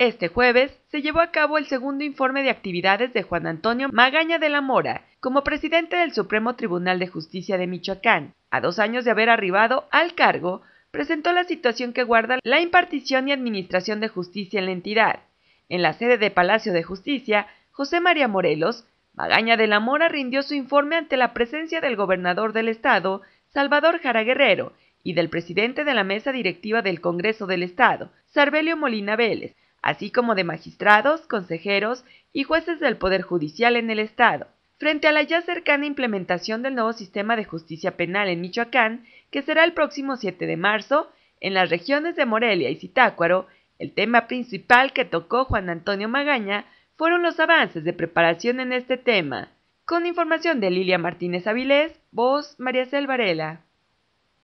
Este jueves se llevó a cabo el segundo informe de actividades de Juan Antonio Magaña de la Mora como presidente del Supremo Tribunal de Justicia de Michoacán. A dos años de haber arribado al cargo, presentó la situación que guarda la impartición y administración de justicia en la entidad. En la sede de Palacio de Justicia, José María Morelos, Magaña de la Mora rindió su informe ante la presencia del gobernador del estado, Salvador Jara Guerrero, y del presidente de la mesa directiva del Congreso del Estado, Sarbelio Molina Vélez, así como de magistrados, consejeros y jueces del Poder Judicial en el Estado, frente a la ya cercana implementación del nuevo sistema de justicia penal en Michoacán, que será el próximo 7 de marzo, en las regiones de Morelia y Zitácuaro, el tema principal que tocó Juan Antonio Magaña fueron los avances de preparación en este tema. Con información de Lilia Martínez Avilés, voz María